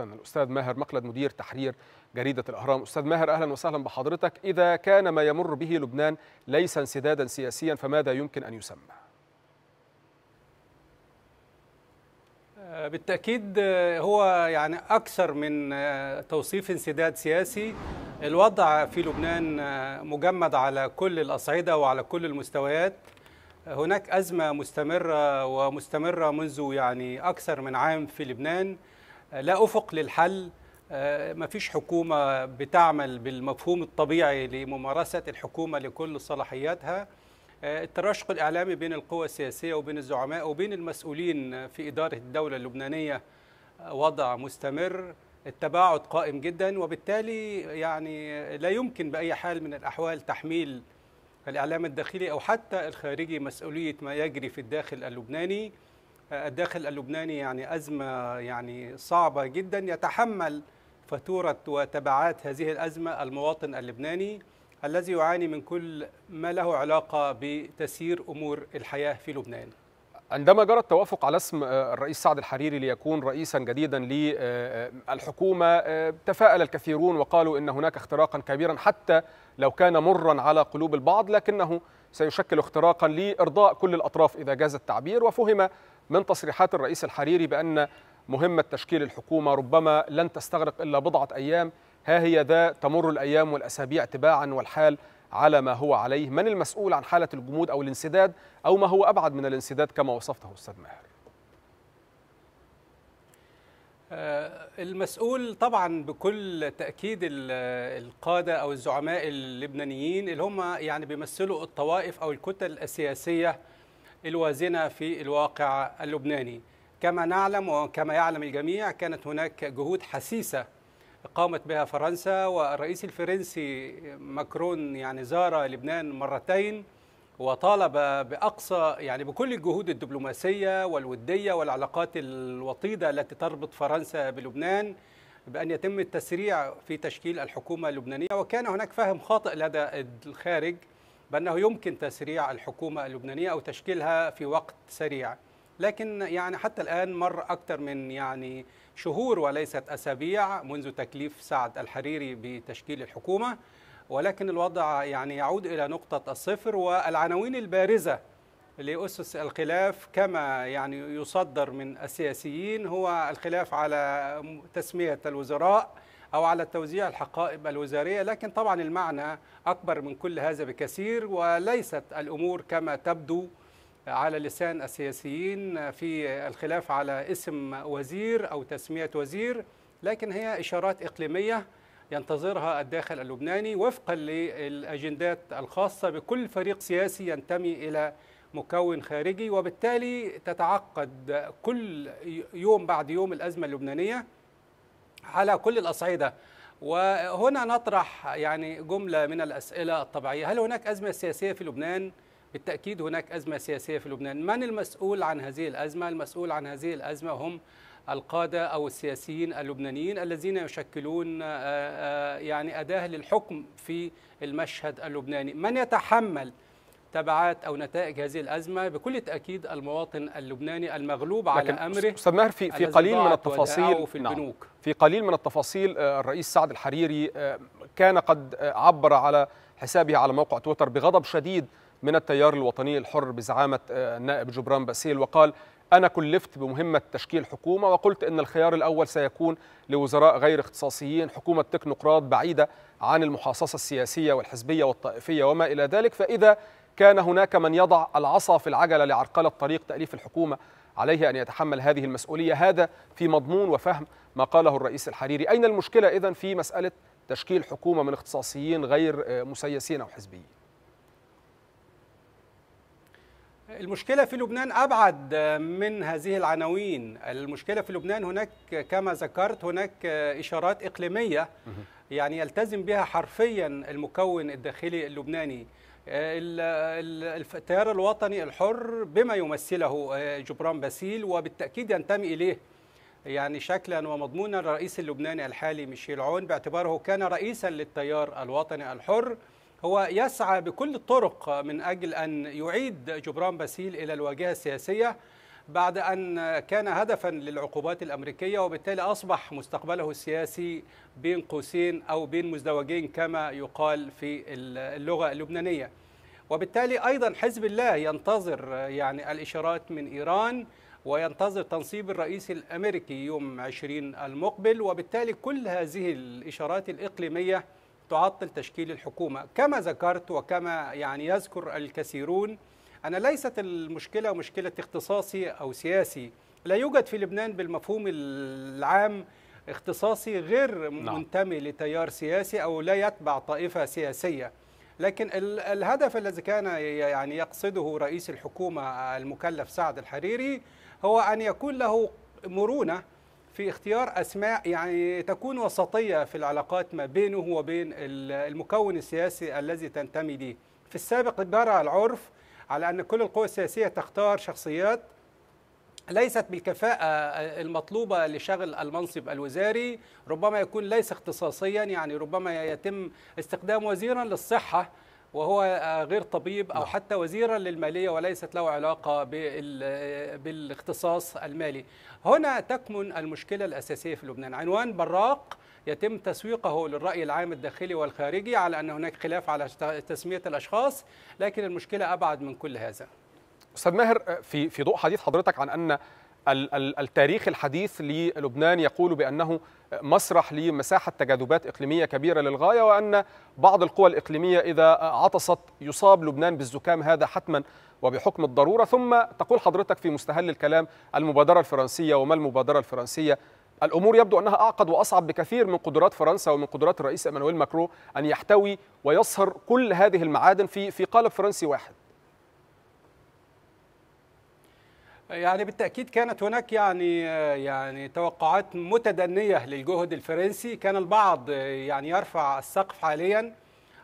استنى الاستاذ ماهر مقلد مدير تحرير جريده الاهرام استاذ ماهر اهلا وسهلا بحضرتك اذا كان ما يمر به لبنان ليس انسدادا سياسيا فماذا يمكن ان يسمى آه، بالتاكيد آه، هو يعني اكثر من آه، توصيف انسداد سياسي الوضع في لبنان مجمد على كل الاصعده وعلى كل المستويات هناك أزمة مستمرة ومستمرة منذ يعني أكثر من عام في لبنان لا افق للحل آه، ما فيش حكومه بتعمل بالمفهوم الطبيعي لممارسه الحكومه لكل صلاحياتها آه، التراشق الاعلامي بين القوى السياسيه وبين الزعماء وبين المسؤولين في اداره الدوله اللبنانيه آه، وضع مستمر التباعد قائم جدا وبالتالي يعني لا يمكن باي حال من الاحوال تحميل الاعلام الداخلي او حتى الخارجي مسؤوليه ما يجري في الداخل اللبناني الداخل اللبناني يعني أزمة يعني صعبة جدا يتحمل فاتورة وتبعات هذه الأزمة المواطن اللبناني الذي يعاني من كل ما له علاقة بتسيير أمور الحياة في لبنان عندما جرى التوافق على اسم آه، الرئيس سعد الحريري ليكون رئيسا جديدا للحكومه آه، آه، تفاءل الكثيرون وقالوا ان هناك اختراقا كبيرا حتى لو كان مرا على قلوب البعض لكنه سيشكل اختراقا لارضاء كل الاطراف اذا جاز التعبير وفهم من تصريحات الرئيس الحريري بأن مهمة تشكيل الحكومة ربما لن تستغرق إلا بضعة أيام ها هي ذا تمر الأيام والأسابيع تباعا والحال على ما هو عليه من المسؤول عن حالة الجمود أو الانسداد أو ما هو أبعد من الانسداد كما وصفته أستاذ ماهر آه، المسؤول طبعا بكل تأكيد القادة أو الزعماء اللبنانيين اللي هم يعني بيمثلوا الطوائف أو الكتل السياسية الوازنة في الواقع اللبناني كما نعلم وكما يعلم الجميع كانت هناك جهود حسيسة قامت بها فرنسا والرئيس الفرنسي ماكرون يعني زار لبنان مرتين وطالب باقصى يعني بكل الجهود الدبلوماسيه والوديه والعلاقات الوطيده التي تربط فرنسا بلبنان بان يتم التسريع في تشكيل الحكومه اللبنانيه وكان هناك فهم خاطئ لدى الخارج بأنه يمكن تسريع الحكومة اللبنانية أو تشكيلها في وقت سريع لكن يعني حتى الآن مر أكثر من يعني شهور وليست أسابيع منذ تكليف سعد الحريري بتشكيل الحكومة ولكن الوضع يعني يعود إلى نقطة الصفر والعناوين البارزة لأسس الخلاف كما يعني يصدر من السياسيين هو الخلاف على تسمية الوزراء أو على توزيع الحقائب الوزارية لكن طبعا المعنى أكبر من كل هذا بكثير وليست الأمور كما تبدو على لسان السياسيين في الخلاف على اسم وزير أو تسمية وزير لكن هي إشارات إقليمية ينتظرها الداخل اللبناني وفقا للأجندات الخاصة بكل فريق سياسي ينتمي إلى مكون خارجي وبالتالي تتعقد كل يوم بعد يوم الأزمة اللبنانية على كل الأصعدة وهنا نطرح يعني جملة من الأسئلة الطبيعية هل هناك أزمة سياسية في لبنان؟ بالتأكيد هناك أزمة سياسية في لبنان من المسؤول عن هذه الأزمة؟ المسؤول عن هذه الأزمة هم القادة أو السياسيين اللبنانيين الذين يشكلون آه، آه، يعني أداة للحكم في المشهد اللبناني من يتحمل؟ تبعات او نتائج هذه الازمه بكل تاكيد المواطن اللبناني المغلوب على امره استاذ ماهر في في قليل من التفاصيل في نعم. البنوك نعم في قليل من التفاصيل آه، الرئيس سعد الحريري آه، كان قد آه، عبر على حسابه على موقع تويتر بغضب شديد من التيار الوطني الحر بزعامه النائب جبران باسيل وقال أنا كلفت بمهمة تشكيل حكومة وقلت إن الخيار الأول سيكون لوزراء غير اختصاصيين حكومة تكنوقراط بعيدة عن المحاصصة السياسية والحزبية والطائفية وما إلى ذلك فإذا كان هناك من يضع العصا في العجلة لعرقلة طريق تأليف الحكومة عليه أن يتحمل هذه المسؤولية هذا في مضمون وفهم ما قاله الرئيس الحريري أين المشكلة إذن في مسألة تشكيل حكومة من اختصاصيين غير مسيسين أو حزبيين المشكلة في لبنان أبعد من هذه العناوين المشكلة في لبنان هناك كما ذكرت هناك إشارات إقليمية يعني يلتزم بها حرفيا المكون الداخلي اللبناني التيار الوطني الحر بما يمثله آه، جبران باسيل وبالتأكيد ينتمي إليه يعني شكلا ومضمونا الرئيس اللبناني الحالي ميشيل عون باعتباره كان رئيسا للتيار الوطني الحر هو يسعى بكل الطرق من أجل أن يعيد جبران باسيل إلى الواجهة السياسية بعد أن كان هدفا للعقوبات الأمريكية وبالتالي أصبح مستقبله السياسي بين قوسين أو بين مزدوجين كما يقال في اللغة اللبنانية وبالتالي أيضا حزب الله ينتظر يعني الإشارات من إيران وينتظر تنصيب الرئيس الأمريكي يوم 20 المقبل وبالتالي كل هذه الإشارات الإقليمية تعطل تشكيل الحكومة كما ذكرت وكما يعني يذكر الكثيرون أن ليست المشكلة مشكلة اختصاصي أو سياسي لا يوجد في لبنان بالمفهوم العام اختصاصي غير نعم. منتمي لتيار سياسي أو لا يتبع طائفة سياسية لكن الهدف الذي كان يعني يقصده رئيس الحكومة المكلف سعد الحريري هو أن يكون له مرونة في اختيار أسماء يعني تكون وسطية في العلاقات ما بينه وبين المكون السياسي الذي تنتمي له في السابق جرى العرف على أن كل القوى السياسية تختار شخصيات ليست بالكفاءة المطلوبة لشغل المنصب الوزاري ربما يكون ليس اختصاصيا يعني ربما يتم استخدام وزيرا للصحة وهو غير طبيب او نعم. حتى وزيرا للماليه وليست له علاقه بالاختصاص المالي. هنا تكمن المشكله الاساسيه في لبنان، عنوان براق يتم تسويقه للراي العام الداخلي والخارجي على ان هناك خلاف على تسميه الاشخاص، لكن المشكله ابعد من كل هذا. استاذ ماهر في في ضوء حديث حضرتك عن ان التاريخ الحديث للبنان يقول بانه مسرح لمساحه تجاذبات اقليميه كبيره للغايه وان بعض القوى الاقليميه اذا عطست يصاب لبنان بالزكام هذا حتما وبحكم الضروره ثم تقول حضرتك في مستهل الكلام المبادره الفرنسيه وما المبادره الفرنسيه الامور يبدو انها اعقد واصعب بكثير من قدرات فرنسا ومن قدرات الرئيس ايمانويل ماكرو ان يحتوي ويصهر كل هذه المعادن في في قالب فرنسي واحد يعني بالتاكيد كانت هناك يعني آه، يعني توقعات متدنيه للجهد الفرنسي كان البعض آه، يعني يرفع السقف حاليا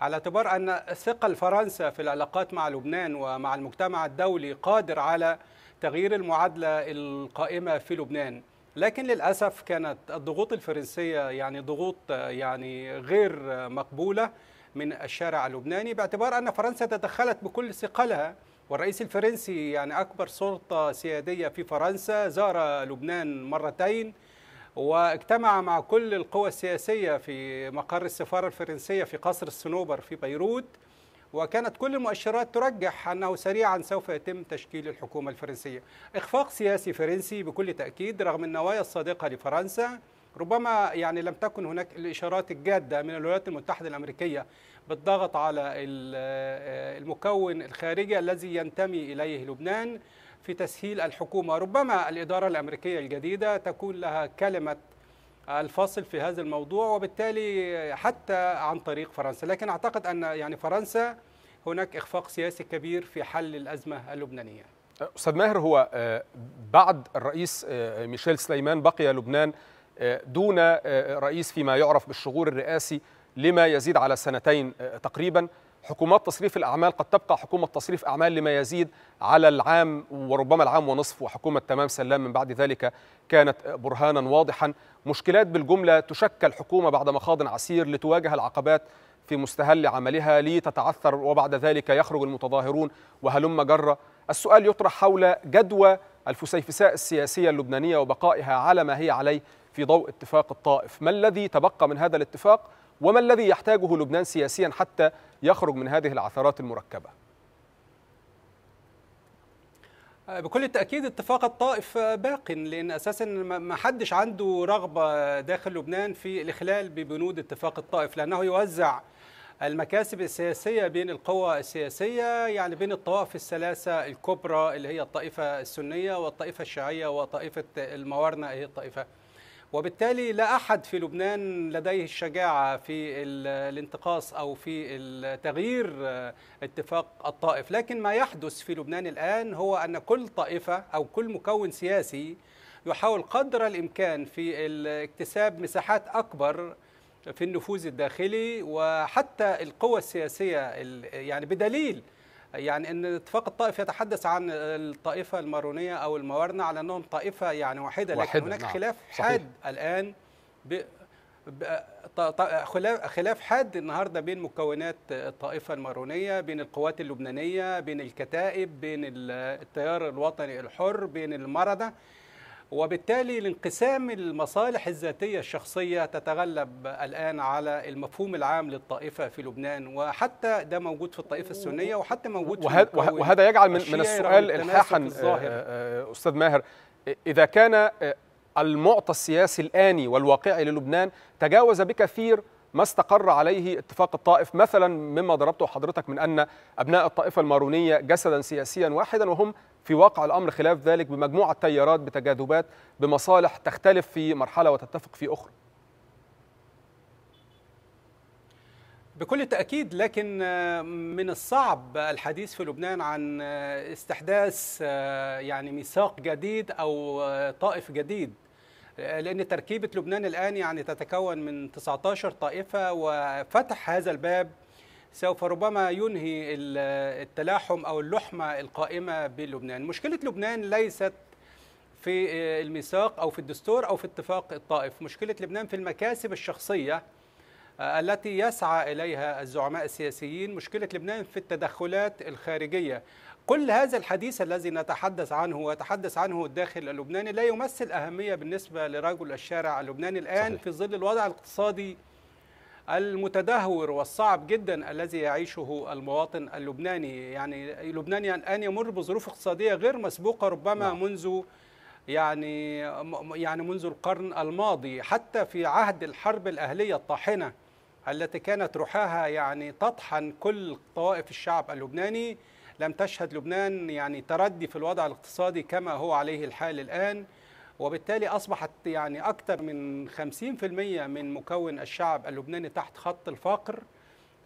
على اعتبار ان ثقل فرنسا في العلاقات مع لبنان ومع المجتمع الدولي قادر على تغيير المعادله القائمه في لبنان لكن للاسف كانت الضغوط الفرنسيه يعني ضغوط آه، يعني غير مقبوله من الشارع اللبناني باعتبار ان فرنسا تدخلت بكل ثقلها والرئيس الفرنسي يعني أكبر سلطة سيادية في فرنسا زار لبنان مرتين واجتمع مع كل القوى السياسية في مقر السفارة الفرنسية في قصر الصنوبر في بيروت وكانت كل المؤشرات ترجح أنه سريعا سوف يتم تشكيل الحكومة الفرنسية إخفاق سياسي فرنسي بكل تأكيد رغم النوايا الصادقة لفرنسا ربما يعني لم تكن هناك الإشارات الجادة من الولايات المتحدة الأمريكية بالضغط على آه، المكون الخارجي الذي ينتمي إليه لبنان في تسهيل الحكومة ربما الإدارة الأمريكية الجديدة تكون لها كلمة الفاصل في هذا الموضوع وبالتالي حتى عن طريق فرنسا لكن أعتقد أن يعني فرنسا هناك إخفاق سياسي كبير في حل الأزمة اللبنانية أستاذ ماهر هو آه، بعد الرئيس آه، ميشيل سليمان بقي لبنان آه، دون آه، رئيس فيما يعرف بالشغور الرئاسي لما يزيد على سنتين آه، تقريبا حكومات تصريف الأعمال قد تبقى حكومة تصريف أعمال لما يزيد على العام وربما العام ونصف وحكومة تمام سلام من بعد ذلك كانت برهانا واضحا مشكلات بالجملة تشكل حكومة بعد مخاض عسير لتواجه العقبات في مستهل عملها لتتعثر وبعد ذلك يخرج المتظاهرون وهلم جرة السؤال يطرح حول جدوى الفسيفساء السياسية اللبنانية وبقائها على ما هي عليه في ضوء اتفاق الطائف ما الذي تبقى من هذا الاتفاق وما الذي يحتاجه لبنان سياسيا حتى يخرج من هذه العثرات المركبه بكل التأكيد اتفاق الطائف باق لأن أساسا ما حدش عنده رغبة داخل لبنان في الإخلال ببنود اتفاق الطائف لأنه يوزع المكاسب السياسية بين القوى السياسية يعني بين الطوائف الثلاثة الكبرى اللي هي الطائفة السنية والطائفة الشيعية وطائفة الموارنة هي الطائفة وبالتالي لا أحد في لبنان لديه الشجاعة في الانتقاص أو في تغيير آه، اتفاق الطائف لكن ما يحدث في لبنان الآن هو أن كل طائفة أو كل مكون سياسي يحاول قدر الإمكان في اكتساب مساحات أكبر في النفوذ الداخلي وحتى القوى السياسية يعني بدليل يعني ان اتفاق الطائف يتحدث عن الطائفه المارونيه او الموارنه على انهم طائفه يعني واحده, واحدة لكن هناك نعم. خلاف حاد الان ب... خلاف حاد النهارده بين مكونات الطائفه المارونيه بين القوات اللبنانيه بين الكتائب بين التيار الوطني الحر بين المرده وبالتالي الانقسام المصالح الذاتية الشخصية تتغلب الآن على المفهوم العام للطائفة في لبنان وحتى ده موجود في الطائفة السنية وحتى موجود وهذا في وهذا, وهذا يجعل من, من السؤال إلحاحا آه، آه، أستاذ ماهر إذا كان آه، المعطى السياسي الآني والواقعي للبنان تجاوز بكثير ما استقر عليه اتفاق الطائف مثلا مما ضربته حضرتك من أن أبناء الطائفة المارونية جسدا سياسيا واحدا وهم في واقع الأمر خلاف ذلك بمجموعة تيارات بتجاذبات بمصالح تختلف في مرحلة وتتفق في أخرى بكل تأكيد لكن من الصعب الحديث في لبنان عن استحداث يعني ميثاق جديد أو طائف جديد لأن تركيبة لبنان الآن يعني تتكون من 19 طائفة وفتح هذا الباب سوف ربما ينهي التلاحم أو اللحمة القائمة بلبنان مشكلة لبنان ليست في الميثاق أو في الدستور أو في اتفاق الطائف مشكلة لبنان في المكاسب الشخصية آه، التي يسعى إليها الزعماء السياسيين مشكلة لبنان في التدخلات الخارجية كل هذا الحديث الذي نتحدث عنه ويتحدث عنه الداخل اللبناني لا يمثل أهمية بالنسبة لرجل الشارع اللبناني الآن صحيح. في ظل الوضع الاقتصادي المتدهور والصعب جدا الذي يعيشه المواطن اللبناني يعني لبنان الآن يمر بظروف اقتصادية غير مسبوقة ربما نعم. منذ يعني يعني منذ القرن الماضي حتى في عهد الحرب الأهلية الطاحنة التي كانت رحاها يعني تطحن كل طوائف الشعب اللبناني لم تشهد لبنان يعني تردي في الوضع الاقتصادي كما هو عليه الحال الآن وبالتالي أصبحت يعني أكثر من 50% من مكون الشعب اللبناني تحت خط الفقر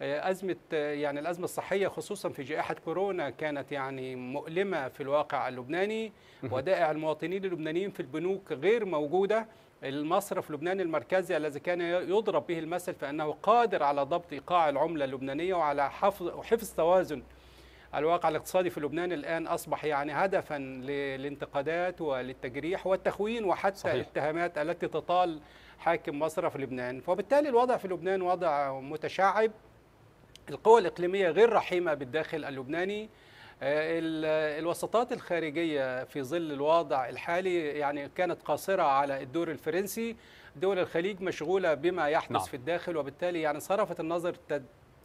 آه، أزمة آه، يعني الأزمة الصحية خصوصا في جائحة كورونا كانت يعني مؤلمة في الواقع اللبناني ودائع المواطنين اللبنانيين في البنوك غير موجودة المصرف اللبناني المركزي الذي كان يضرب به المثل فأنه قادر على ضبط إيقاع العملة اللبنانية وعلى حفظ وحفظ توازن الواقع الاقتصادي في لبنان الآن أصبح يعني هدفا للانتقادات وللتجريح والتخوين وحتى صحيح. الاتهامات التي تطال حاكم مصر في لبنان وبالتالي الوضع في لبنان وضع متشعب القوى الإقليمية غير رحيمة بالداخل اللبناني آه، الوسطات الخارجية في ظل الوضع الحالي يعني كانت قاصرة على الدور الفرنسي دول الخليج مشغولة بما يحدث نعم. في الداخل وبالتالي يعني صرفت النظر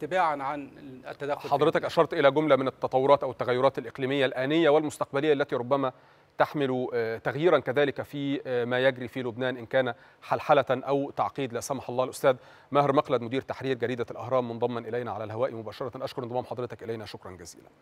ابتعادا عن التدخل حضرتك اشرت الى جمله من التطورات او التغيرات الاقليميه الانيه والمستقبليه التي ربما تحمل آه، تغييرا كذلك في آه، ما يجري في لبنان ان كان حلحله او تعقيد لا سمح الله الاستاذ ماهر مقلد مدير تحرير جريده الاهرام منضما الينا على الهواء مباشره اشكر انضمام حضرتك الينا شكرا جزيلا